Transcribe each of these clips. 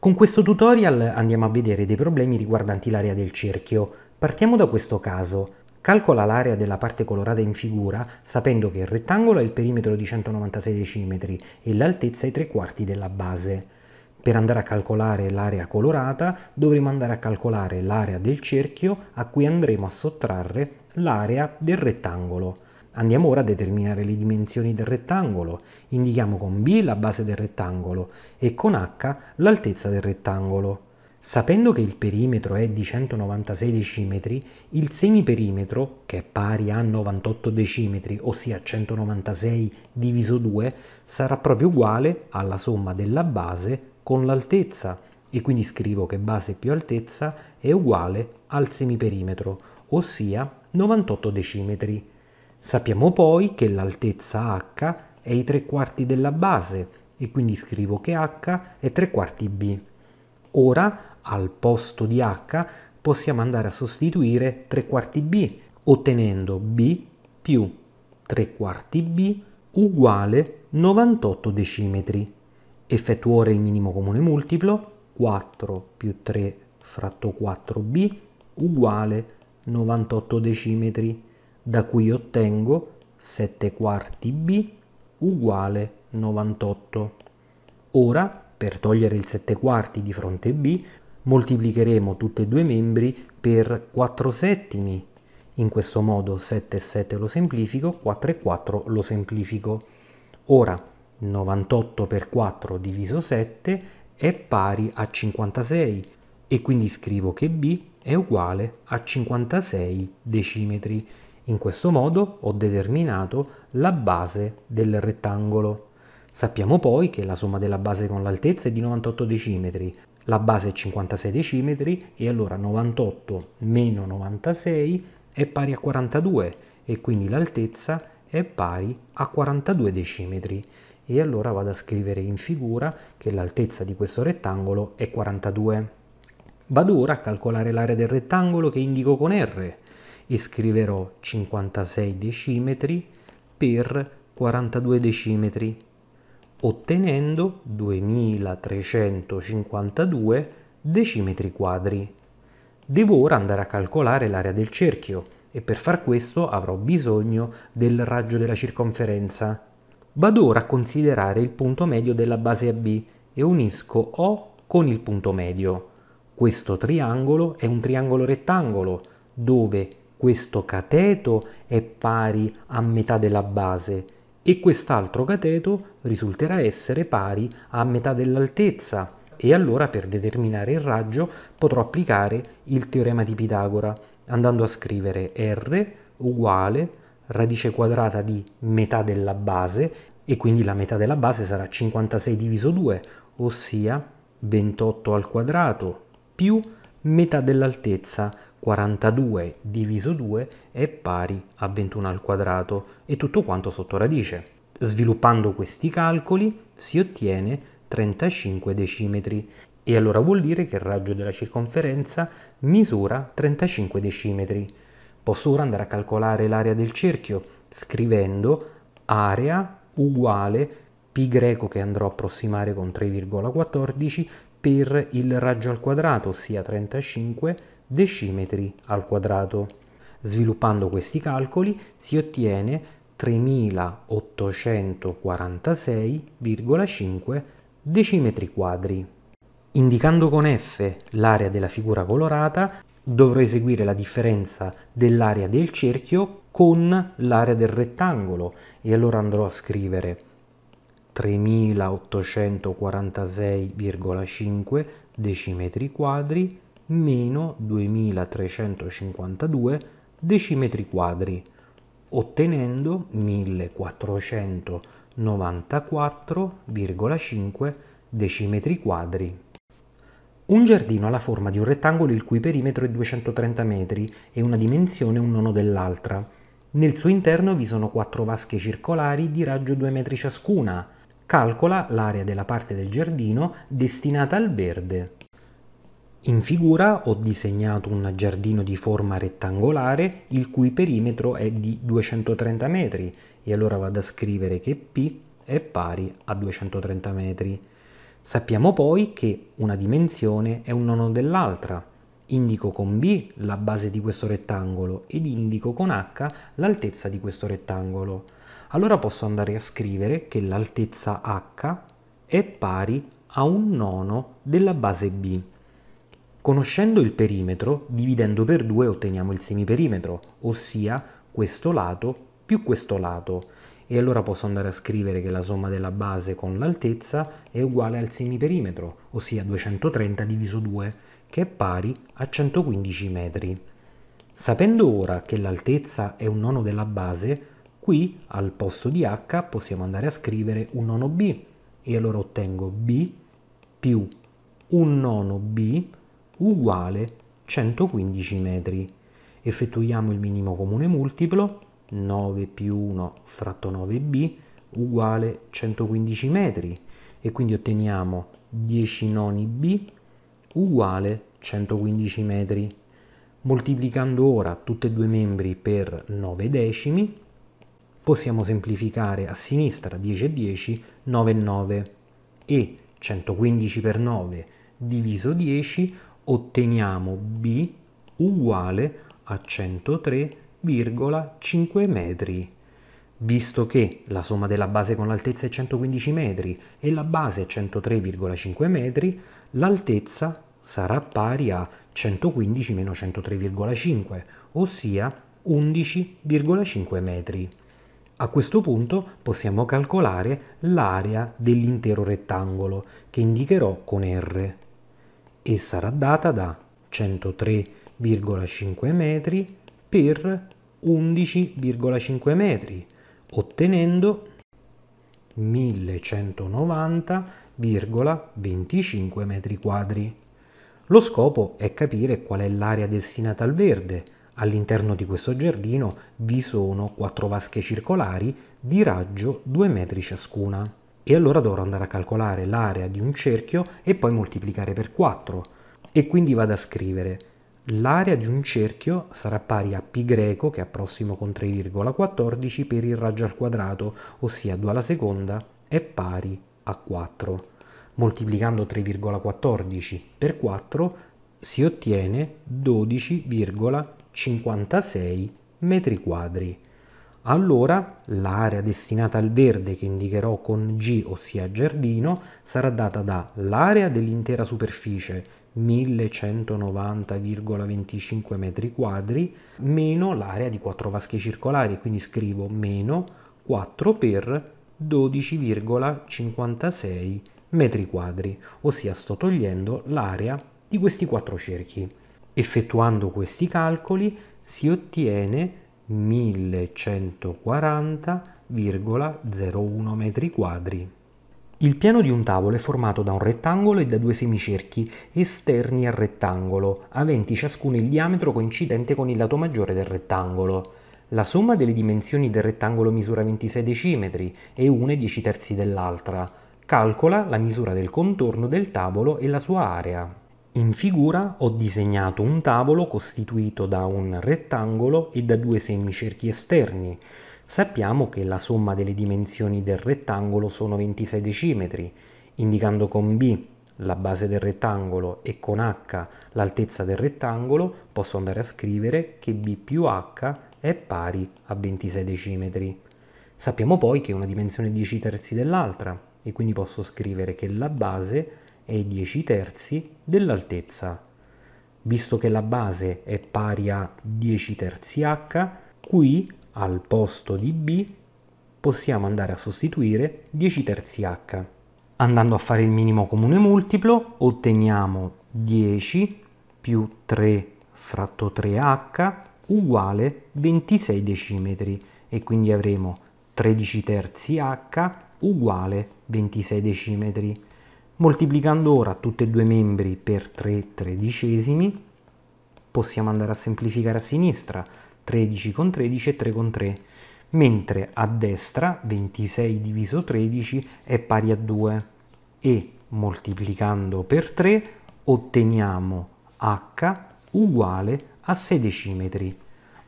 Con questo tutorial andiamo a vedere dei problemi riguardanti l'area del cerchio. Partiamo da questo caso. Calcola l'area della parte colorata in figura sapendo che il rettangolo ha il perimetro di 196 decimetri e l'altezza è 3 quarti della base. Per andare a calcolare l'area colorata dovremo andare a calcolare l'area del cerchio a cui andremo a sottrarre l'area del rettangolo. Andiamo ora a determinare le dimensioni del rettangolo. Indichiamo con B la base del rettangolo e con H l'altezza del rettangolo. Sapendo che il perimetro è di 196 decimetri, il semiperimetro, che è pari a 98 decimetri, ossia 196 diviso 2, sarà proprio uguale alla somma della base con l'altezza. E quindi scrivo che base più altezza è uguale al semiperimetro, ossia 98 decimetri. Sappiamo poi che l'altezza h è i tre quarti della base e quindi scrivo che h è tre quarti b. Ora al posto di h possiamo andare a sostituire tre quarti b ottenendo b più 3 quarti b uguale 98 decimetri. Effettuo ora il minimo comune multiplo 4 più 3 fratto 4b uguale 98. 98 decimetri, da cui ottengo 7 quarti b uguale 98. Ora, per togliere il 7 quarti di fronte b, moltiplicheremo tutti e due i membri per 4 settimi. In questo modo 7 e 7 lo semplifico, 4 e 4 lo semplifico. Ora 98 per 4 diviso 7 è pari a 56 e quindi scrivo che b è uguale a 56 decimetri. In questo modo ho determinato la base del rettangolo. Sappiamo poi che la somma della base con l'altezza è di 98 decimetri, la base è 56 decimetri e allora 98 meno 96 è pari a 42 e quindi l'altezza è pari a 42 decimetri e allora vado a scrivere in figura che l'altezza di questo rettangolo è 42. Vado ora a calcolare l'area del rettangolo che indico con R e scriverò 56 decimetri per 42 decimetri, ottenendo 2352 decimetri quadri. Devo ora andare a calcolare l'area del cerchio e per far questo avrò bisogno del raggio della circonferenza. Vado ora a considerare il punto medio della base AB e unisco O con il punto medio questo triangolo è un triangolo rettangolo dove questo cateto è pari a metà della base e quest'altro cateto risulterà essere pari a metà dell'altezza e allora per determinare il raggio potrò applicare il teorema di Pitagora andando a scrivere R uguale radice quadrata di metà della base e quindi la metà della base sarà 56 diviso 2 ossia 28 al quadrato più metà dell'altezza, 42 diviso 2 è pari a 21 al quadrato e tutto quanto sotto radice. Sviluppando questi calcoli si ottiene 35 decimetri e allora vuol dire che il raggio della circonferenza misura 35 decimetri. Posso ora andare a calcolare l'area del cerchio scrivendo area uguale pi greco che andrò a approssimare con 3,14 per il raggio al quadrato, ossia 35 decimetri al quadrato. Sviluppando questi calcoli si ottiene 3846,5 decimetri quadri. Indicando con F l'area della figura colorata, dovrò eseguire la differenza dell'area del cerchio con l'area del rettangolo e allora andrò a scrivere 3846,5 decimetri quadri meno 2352 decimetri quadri, ottenendo 1494,5 decimetri quadri. Un giardino ha la forma di un rettangolo il cui perimetro è 230 metri e una dimensione un nono dell'altra. Nel suo interno vi sono quattro vasche circolari di raggio 2 metri ciascuna, calcola l'area della parte del giardino destinata al verde. In figura ho disegnato un giardino di forma rettangolare il cui perimetro è di 230 metri e allora vado a scrivere che P è pari a 230 metri. Sappiamo poi che una dimensione è un nono dell'altra. Indico con B la base di questo rettangolo ed indico con H l'altezza di questo rettangolo allora posso andare a scrivere che l'altezza h è pari a un nono della base B. Conoscendo il perimetro, dividendo per 2 otteniamo il semiperimetro, ossia questo lato più questo lato. E allora posso andare a scrivere che la somma della base con l'altezza è uguale al semiperimetro, ossia 230 diviso 2, che è pari a 115 metri. Sapendo ora che l'altezza è un nono della base, Qui al posto di h possiamo andare a scrivere un nono b e allora ottengo b più un nono b uguale 115 metri. Effettuiamo il minimo comune multiplo, 9 più 1 fratto 9b uguale 115 metri e quindi otteniamo 10 noni b uguale 115 metri. Moltiplicando ora tutti e due i membri per 9 decimi possiamo semplificare a sinistra 10 e 10, 9 e 9 e 115 per 9 diviso 10 otteniamo B uguale a 103,5 metri. Visto che la somma della base con l'altezza è 115 metri e la base è 103,5 metri, l'altezza sarà pari a 115 meno 103,5, ossia 11,5 metri. A questo punto possiamo calcolare l'area dell'intero rettangolo, che indicherò con R, e sarà data da 103,5 metri per 11,5 metri, ottenendo 1190,25 metri quadri. Lo scopo è capire qual è l'area destinata al verde, All'interno di questo giardino vi sono quattro vasche circolari di raggio 2 metri ciascuna. E allora dovrò andare a calcolare l'area di un cerchio e poi moltiplicare per 4. E quindi vado a scrivere l'area di un cerchio sarà pari a pi greco, che è prossimo con 3,14 per il raggio al quadrato, ossia 2 alla seconda è pari a 4. Moltiplicando 3,14 per 4 si ottiene 12,14. 56 metri quadri. Allora l'area destinata al verde che indicherò con G, ossia giardino, sarà data dall'area dell'intera superficie, 1190,25 metri quadri, meno l'area di 4 vasche circolari, quindi scrivo meno 4 per 12,56 metri quadri, ossia sto togliendo l'area di questi 4 cerchi. Effettuando questi calcoli si ottiene 1140,01 m2. Il piano di un tavolo è formato da un rettangolo e da due semicerchi esterni al rettangolo, aventi ciascuno il diametro coincidente con il lato maggiore del rettangolo. La somma delle dimensioni del rettangolo misura 26 decimetri e una è 10 terzi dell'altra. Calcola la misura del contorno del tavolo e la sua area. In figura ho disegnato un tavolo costituito da un rettangolo e da due semicerchi esterni. Sappiamo che la somma delle dimensioni del rettangolo sono 26 decimetri, indicando con B la base del rettangolo e con H l'altezza del rettangolo, posso andare a scrivere che B più H è pari a 26 decimetri. Sappiamo poi che una dimensione è 10 terzi dell'altra e quindi posso scrivere che la base e 10 terzi dell'altezza, visto che la base è pari a 10 terzi h, qui al posto di b possiamo andare a sostituire 10 terzi h. Andando a fare il minimo comune multiplo otteniamo 10 più 3 fratto 3h uguale 26 decimetri e quindi avremo 13 terzi h uguale 26 decimetri. Moltiplicando ora tutti e due i membri per 3 tredicesimi, possiamo andare a semplificare a sinistra 13 con 13 e 3 con 3, mentre a destra 26 diviso 13 è pari a 2 e moltiplicando per 3 otteniamo h uguale a 6 decimetri.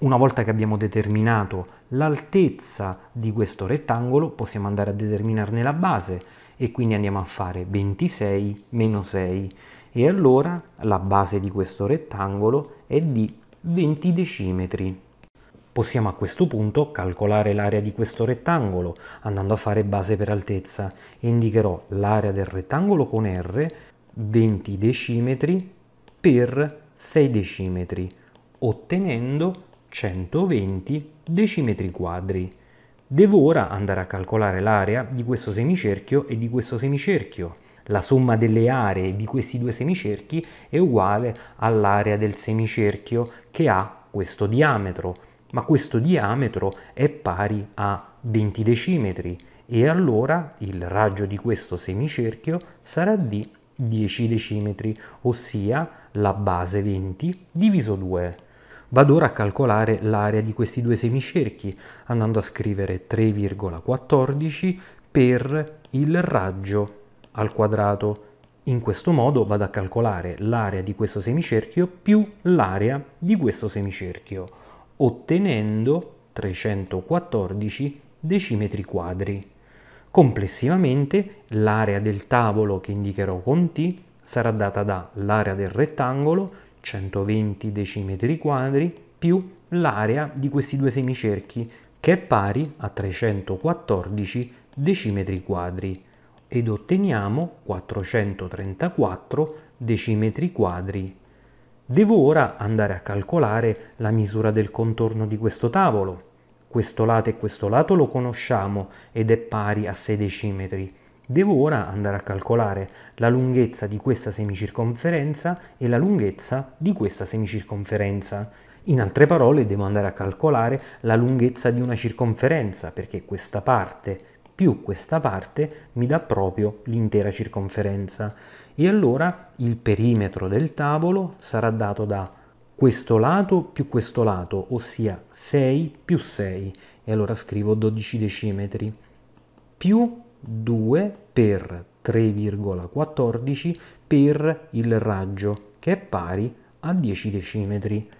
Una volta che abbiamo determinato l'altezza di questo rettangolo possiamo andare a determinarne la base, e quindi andiamo a fare 26 meno 6 e allora la base di questo rettangolo è di 20 decimetri. Possiamo a questo punto calcolare l'area di questo rettangolo andando a fare base per altezza e indicherò l'area del rettangolo con R 20 decimetri per 6 decimetri ottenendo 120 decimetri quadri devo ora andare a calcolare l'area di questo semicerchio e di questo semicerchio. La somma delle aree di questi due semicerchi è uguale all'area del semicerchio che ha questo diametro, ma questo diametro è pari a 20 decimetri e allora il raggio di questo semicerchio sarà di 10 decimetri, ossia la base 20 diviso 2. Vado ora a calcolare l'area di questi due semicerchi andando a scrivere 3,14 per il raggio al quadrato. In questo modo vado a calcolare l'area di questo semicerchio più l'area di questo semicerchio, ottenendo 314 decimetri quadri. Complessivamente l'area del tavolo che indicherò con T sarà data dall'area del rettangolo 120 decimetri quadri più l'area di questi due semicerchi che è pari a 314 decimetri quadri ed otteniamo 434 decimetri quadri. Devo ora andare a calcolare la misura del contorno di questo tavolo. Questo lato e questo lato lo conosciamo ed è pari a 6 decimetri Devo ora andare a calcolare la lunghezza di questa semicirconferenza e la lunghezza di questa semicirconferenza. In altre parole devo andare a calcolare la lunghezza di una circonferenza perché questa parte più questa parte mi dà proprio l'intera circonferenza. E allora il perimetro del tavolo sarà dato da questo lato più questo lato, ossia 6 più 6. E allora scrivo 12 decimetri più 2 per 3,14 per il raggio che è pari a 10 decimetri.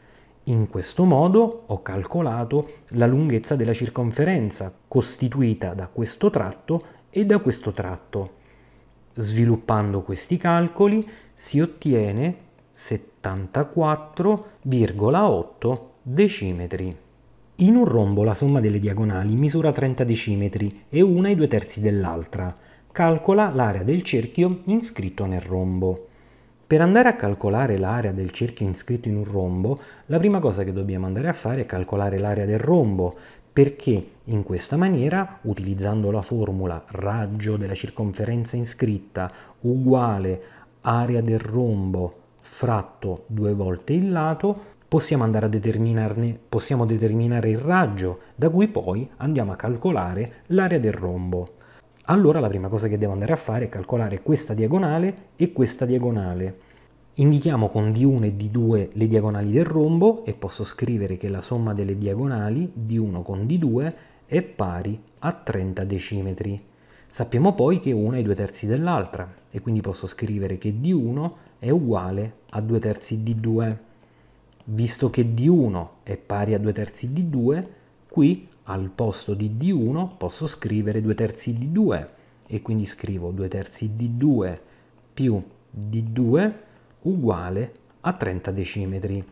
In questo modo ho calcolato la lunghezza della circonferenza costituita da questo tratto e da questo tratto. Sviluppando questi calcoli si ottiene 74,8 decimetri. In un rombo la somma delle diagonali misura 30 decimetri e una i due terzi dell'altra. Calcola l'area del cerchio inscritto nel rombo. Per andare a calcolare l'area del cerchio inscritto in un rombo, la prima cosa che dobbiamo andare a fare è calcolare l'area del rombo, perché in questa maniera, utilizzando la formula raggio della circonferenza inscritta uguale area del rombo fratto due volte il lato, possiamo andare a determinarne, possiamo determinare il raggio da cui poi andiamo a calcolare l'area del rombo. Allora la prima cosa che devo andare a fare è calcolare questa diagonale e questa diagonale. Indichiamo con D1 e D2 le diagonali del rombo e posso scrivere che la somma delle diagonali D1 con D2 è pari a 30 decimetri. Sappiamo poi che una è due terzi dell'altra e quindi posso scrivere che D1 è uguale a due terzi D2. Visto che D1 è pari a 2 terzi di 2, qui al posto di D1 posso scrivere 2 terzi di 2 e quindi scrivo 2 terzi di 2 più D2 uguale a 30 decimetri.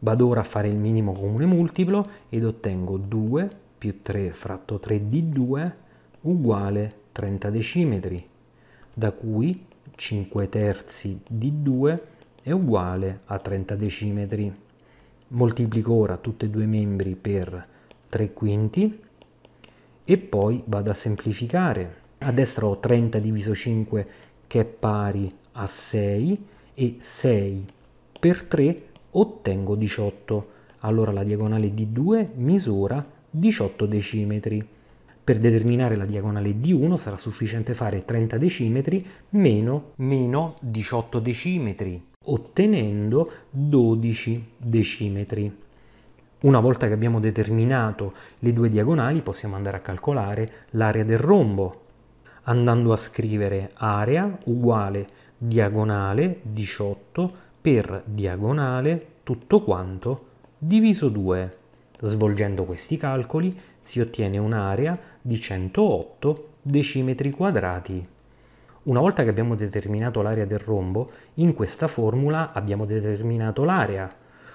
Vado ora a fare il minimo comune multiplo ed ottengo 2 più 3 fratto 3 di 2 uguale 30 decimetri, da cui 5 terzi di 2 uguale è uguale a 30 decimetri. Moltiplico ora tutti e due i membri per 3 quinti e poi vado a semplificare. A destra ho 30 diviso 5 che è pari a 6 e 6 per 3 ottengo 18. Allora la diagonale di 2 misura 18 decimetri. Per determinare la diagonale di 1 sarà sufficiente fare 30 decimetri meno, meno 18 decimetri ottenendo 12 decimetri. Una volta che abbiamo determinato le due diagonali possiamo andare a calcolare l'area del rombo andando a scrivere area uguale diagonale 18 per diagonale tutto quanto diviso 2. Svolgendo questi calcoli si ottiene un'area di 108 decimetri quadrati. Una volta che abbiamo determinato l'area del rombo, in questa formula abbiamo determinato l'area.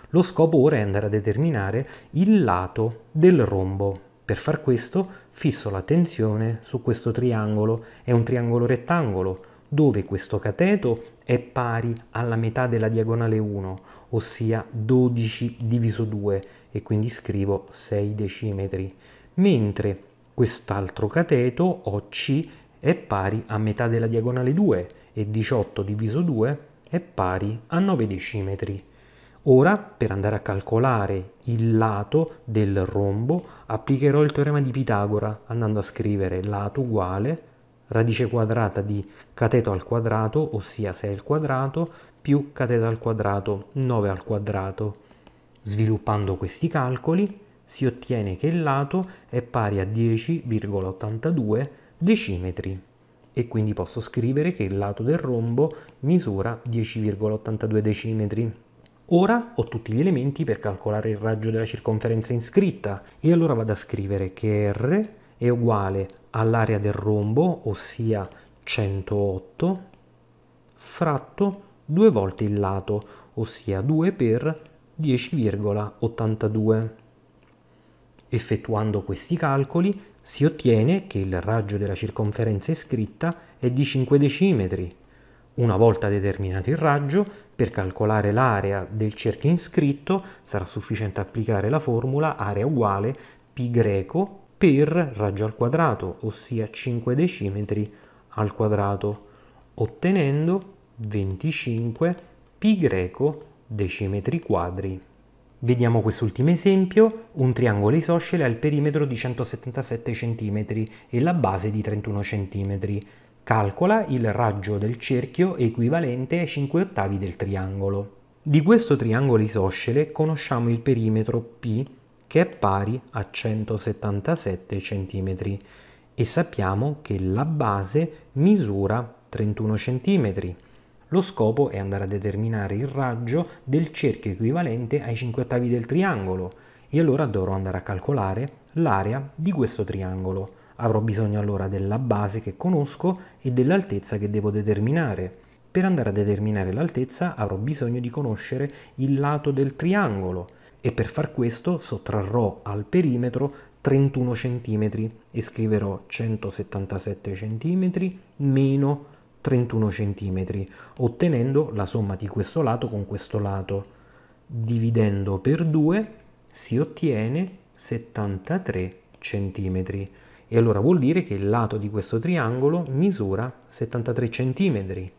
Lo scopo ora è andare a determinare il lato del rombo. Per far questo fisso la tensione su questo triangolo, è un triangolo rettangolo, dove questo cateto è pari alla metà della diagonale 1, ossia 12 diviso 2, e quindi scrivo 6 decimetri, mentre quest'altro cateto, OC, è pari a metà della diagonale 2 e 18 diviso 2 è pari a 9 decimetri. Ora, per andare a calcolare il lato del rombo, applicherò il teorema di Pitagora andando a scrivere lato uguale radice quadrata di cateto al quadrato, ossia 6 al quadrato, più cateto al quadrato 9 al quadrato. Sviluppando questi calcoli si ottiene che il lato è pari a 10,82 decimetri e quindi posso scrivere che il lato del rombo misura 10,82 decimetri. Ora ho tutti gli elementi per calcolare il raggio della circonferenza iscritta e allora vado a scrivere che R è uguale all'area del rombo, ossia 108, fratto due volte il lato, ossia 2 per 10,82. Effettuando questi calcoli si ottiene che il raggio della circonferenza iscritta è di 5 decimetri. Una volta determinato il raggio, per calcolare l'area del cerchio iscritto sarà sufficiente applicare la formula area uguale pi greco per raggio al quadrato, ossia 5 decimetri al quadrato, ottenendo 25 pi greco decimetri quadri. Vediamo quest'ultimo esempio, un triangolo isoscele al perimetro di 177 cm e la base di 31 cm. Calcola il raggio del cerchio equivalente ai 5 ottavi del triangolo. Di questo triangolo isoscele conosciamo il perimetro P che è pari a 177 cm e sappiamo che la base misura 31 cm lo scopo è andare a determinare il raggio del cerchio equivalente ai 5 ottavi del triangolo e allora dovrò andare a calcolare l'area di questo triangolo. Avrò bisogno allora della base che conosco e dell'altezza che devo determinare. Per andare a determinare l'altezza avrò bisogno di conoscere il lato del triangolo e per far questo sottrarrò al perimetro 31 cm e scriverò 177 cm meno 31 cm, ottenendo la somma di questo lato con questo lato. Dividendo per 2 si ottiene 73 cm. E allora vuol dire che il lato di questo triangolo misura 73 cm.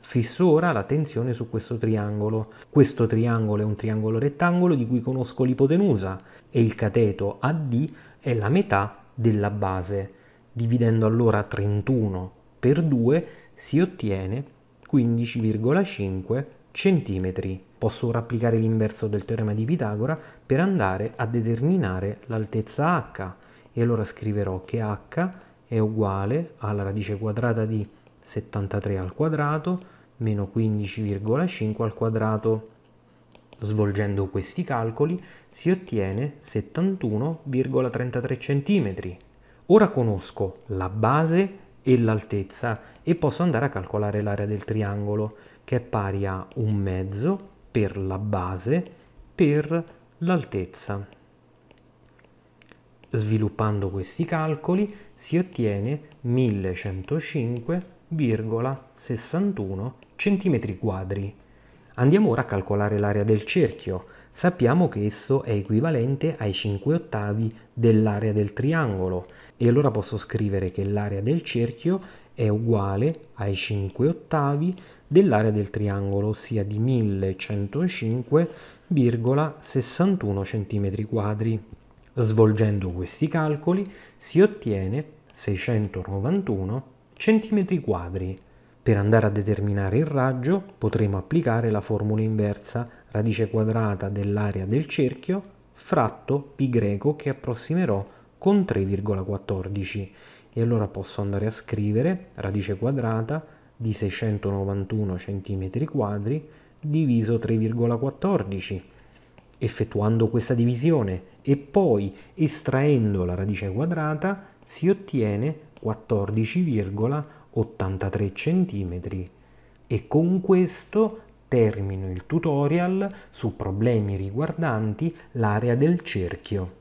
Fisso ora la tensione su questo triangolo. Questo triangolo è un triangolo rettangolo di cui conosco l'ipotenusa e il cateto AD è la metà della base. Dividendo allora 31 per 2 si ottiene 15,5 cm. Posso ora applicare l'inverso del teorema di Pitagora per andare a determinare l'altezza h e allora scriverò che h è uguale alla radice quadrata di 73 al quadrato meno 15,5 al quadrato. Svolgendo questi calcoli si ottiene 71,33 cm. Ora conosco la base e l'altezza e posso andare a calcolare l'area del triangolo che è pari a un mezzo per la base per l'altezza. Sviluppando questi calcoli si ottiene 1105,61 cm quadri. Andiamo ora a calcolare l'area del cerchio. Sappiamo che esso è equivalente ai 5 ottavi dell'area del triangolo e allora posso scrivere che l'area del cerchio è uguale ai 5 ottavi dell'area del triangolo, ossia di 1105,61 cm2. Svolgendo questi calcoli si ottiene 691 cm2. Per andare a determinare il raggio potremo applicare la formula inversa radice quadrata dell'area del cerchio fratto pi greco che approssimerò con 3,14 e allora posso andare a scrivere radice quadrata di 691 cm2 diviso 3,14 effettuando questa divisione e poi estraendo la radice quadrata si ottiene 14,83 cm e con questo termino il tutorial su problemi riguardanti l'area del cerchio.